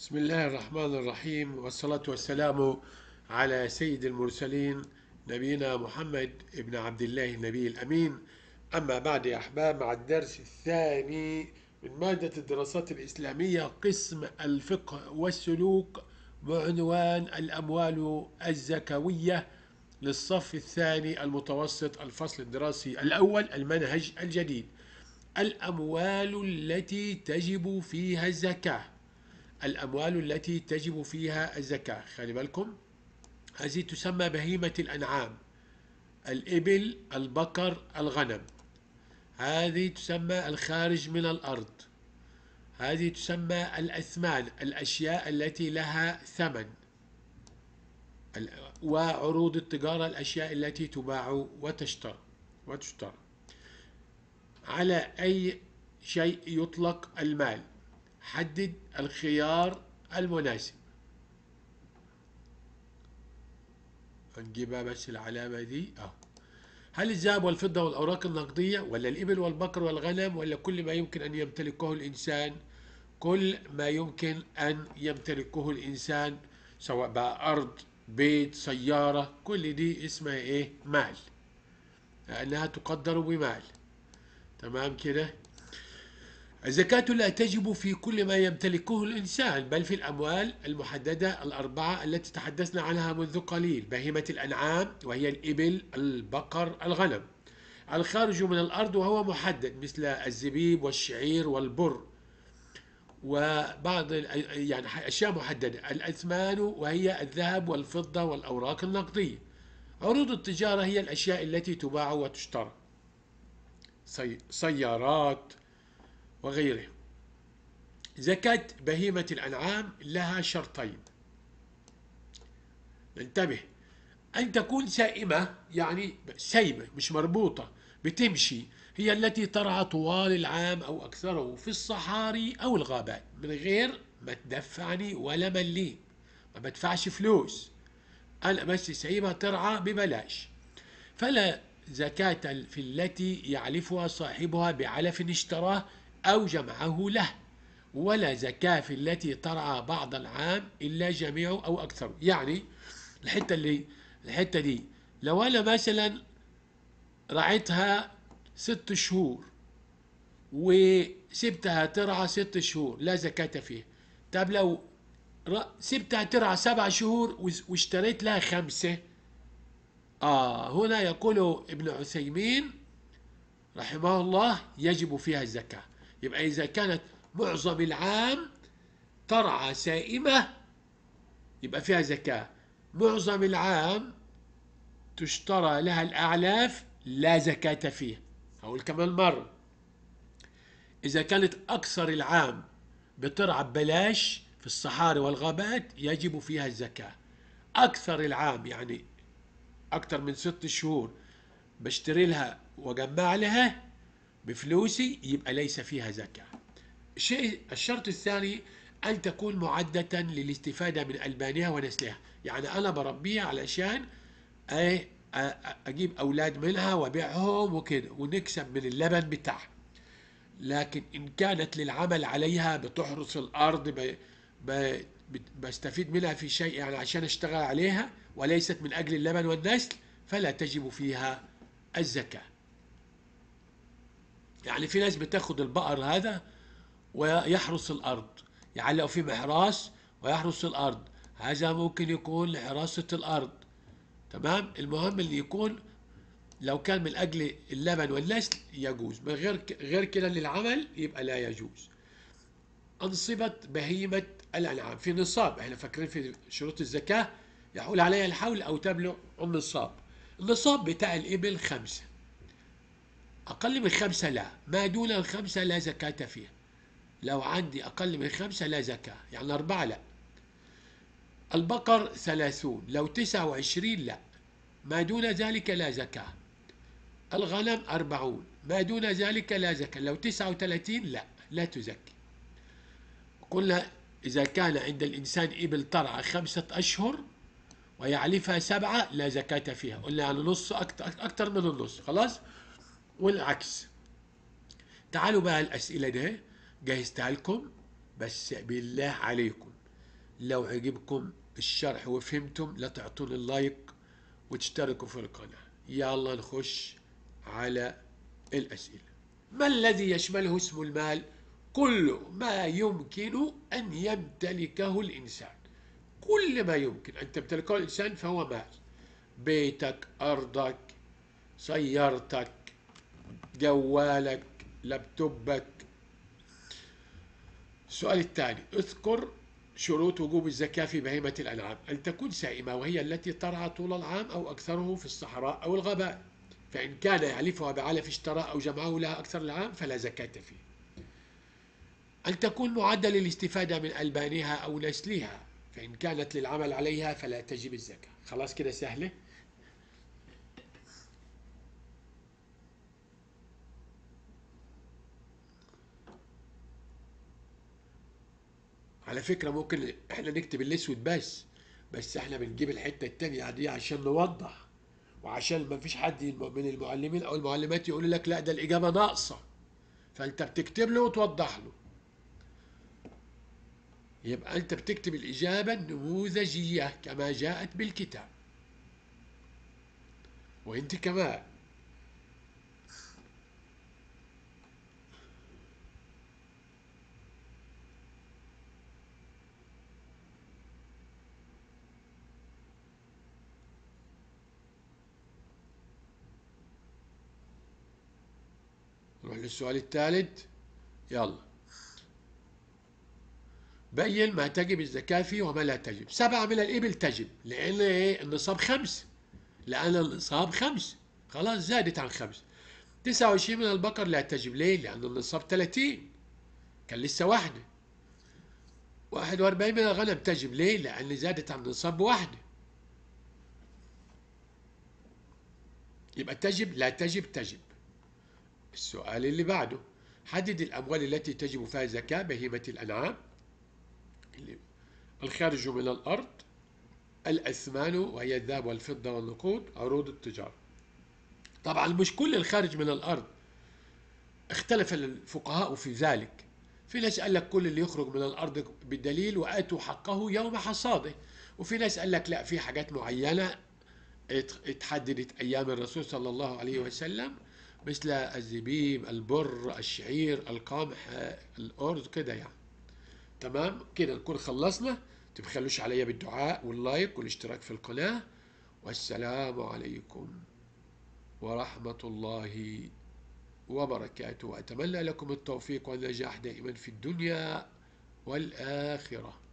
بسم الله الرحمن الرحيم والصلاة والسلام على سيد المرسلين نبينا محمد ابن عبد الله النبي الأمين أما بعد يا أحباب مع الدرس الثاني من مادة الدراسات الإسلامية قسم الفقه والسلوك بعنوان الأموال الزكوية للصف الثاني المتوسط الفصل الدراسي الأول المنهج الجديد الأموال التي تجب فيها الزكاة الأموال التي تجب فيها الزكاة خلي بالكم هذه تسمى بهيمة الأنعام الإبل البقر الغنم هذه تسمى الخارج من الأرض هذه تسمى الأثمان الأشياء التي لها ثمن وعروض التجارة الأشياء التي تباع وتشترى وتشترى على أي شيء يطلق المال حدد الخيار المناسب نجيبها بس العلامة دي اهو هل الذهب والفضة والأوراق النقدية ولا الإبل والبقر والغنم ولا كل ما يمكن أن يمتلكه الإنسان كل ما يمكن أن يمتلكه الإنسان سواء بقى أرض بيت سيارة كل دي اسمها إيه مال لأنها تقدر بمال تمام كده الزكاة لا تجب في كل ما يمتلكه الإنسان بل في الأموال المحددة الأربعة التي تحدثنا عنها منذ قليل بهيمة الأنعام وهي الإبل البقر الغنم الخارج من الأرض وهو محدد مثل الزبيب والشعير والبر وبعض يعني أشياء محددة الأثمان وهي الذهب والفضة والأوراق النقدية عروض التجارة هي الأشياء التي تباع وتشترى سيارات وغيره زكاة بهيمة الأنعام لها شرطين انتبه أن تكون سائمة يعني سايمة مش مربوطة بتمشي هي التي ترعى طوال العام أو أكثره في الصحاري أو الغابات من غير ما تدفعني ولا مليم ما بدفعش فلوس أنا بس سايبها ترعى ببلاش فلا زكاة في التي يعلفها صاحبها بعلف اشتراه أو جمعه له ولا زكاة في التي ترعى بعض العام إلا جميعه أو أكثر يعني الحتة اللي الحتة دي لو أنا مثلا رعيتها ست شهور وسبتها ترعى ست شهور لا زكاة فيه طب لو سبتها ترعى سبع شهور واشتريت لها خمسة آه هنا يقول ابن عثيمين رحمه الله يجب فيها الزكاة يبقى إذا كانت معظم العام ترعى سائمة يبقى فيها زكاة معظم العام تشترى لها الأعلاف لا زكاة فيها هقول كمان مرة إذا كانت أكثر العام بترعى ببلاش في الصحاري والغابات يجب فيها الزكاة أكثر العام يعني أكثر من ست شهور بشتري لها وأجمع لها بفلوسي يبقى ليس فيها زكاة الشيء الشرط الثاني أن تكون معدة للاستفادة من ألبانها ونسلها يعني أنا بربيها علشان أجيب أولاد منها وبيعهم وكده ونكسب من اللبن بتاعها لكن إن كانت للعمل عليها بتحرث الأرض ب... ب... بستفيد منها في شيء يعني عشان أشتغل عليها وليست من أجل اللبن والنسل فلا تجب فيها الزكاه يعني في ناس بتاخد البقر هذا ويحرس الارض يعلقوا فيه بحراس ويحرس الارض هذا ممكن يكون لحراسة الارض تمام المهم اللي يكون لو كان من اجل اللبن والنسل يجوز من غير غير كده للعمل يبقى لا يجوز انصبة بهيمة الانعام في نصاب احنا فاكرين في شروط الزكاة يحول عليها الحول او تبلغ النصاب النصاب بتاع الابل خمسة أقل من خمسة لا ما دون الخمسة لا زكاة فيه لو عندي أقل من خمسة لا زكاة يعني أربعة لا البقر ثلاثون لو تسعة وعشرين لا ما دون ذلك لا زكاة الغنم أربعون ما دون ذلك لا زكاة لو تسعة وثلاثين لا لا تزكي قلنا إذا كان عند الإنسان إبل ترعى خمسة أشهر ويعلفها سبعة لا زكاة فيها قلنا يعني نص أكتر من النص خلاص والعكس تعالوا بقى الأسئلة ده جهزتها لكم بس بالله عليكم لو عجبكم الشرح وفهمتم لا تعطوني اللايك وتشتركوا في القناة يلا نخش على الأسئلة ما الذي يشمله اسم المال؟ كل ما يمكن أن يمتلكه الإنسان كل ما يمكن أن تمتلكه الإنسان فهو مال بيتك أرضك سيارتك جوالك لابتوبك السؤال الثاني اذكر شروط وجوب الزكاة في بهيمة الأنعام أن تكون سائمة وهي التي ترعى طول العام أو أكثره في الصحراء أو الغابات فإن كان يعلفها بعلف اشترى أو جمعه لها أكثر العام فلا زكاة فيه أن تكون معدل للاستفادة من ألبانها أو نسلها فإن كانت للعمل عليها فلا تجب الزكاة خلاص كده سهلة على فكرة ممكن احنا نكتب الاسود بس بس احنا بنجيب الحتة التانية دي عشان نوضح وعشان ما فيش حد من المعلمين او المعلمات يقول لك لا ده الاجابة ناقصة فانت بتكتب له وتوضح له يبقى انت بتكتب الاجابة النموذجية كما جاءت بالكتاب وانت كمان للسؤال الثالث يلا بين ما تجب الزكاة فيه وما لا تجب سبعة من الإبل تجب لأن إيه النصاب خمس لأن النصاب خمس خلاص زادت عن خمس تسعة وعشرين من البقر لا تجب ليه لأن النصاب تلاتين كان لسه واحدة واحد وأربعين من الغنم تجب ليه لأن زادت عن النصاب واحدة يبقى تجب لا تجب تجب السؤال اللي بعده حدد الأموال التي تجب فيها زكاة بهيمة الأنعام الخارج من الأرض الأثمان وهي الذهب والفضة والنقود عروض التجارة طبعا مش كل الخارج من الأرض اختلف الفقهاء في ذلك في ناس قال لك كل اللي يخرج من الأرض بالدليل وآتوا حقه يوم حصاده وفي ناس قال لك لا في حاجات معينة اتحددت أيام الرسول صلى الله عليه وسلم مثل الزبيب البر الشعير القمح الأرز كده يعني تمام كده نكون خلصنا تبخلوش عليا بالدعاء واللايك والاشتراك في القناة والسلام عليكم ورحمة الله وبركاته وأتمنى لكم التوفيق والنجاح دائما في الدنيا والآخرة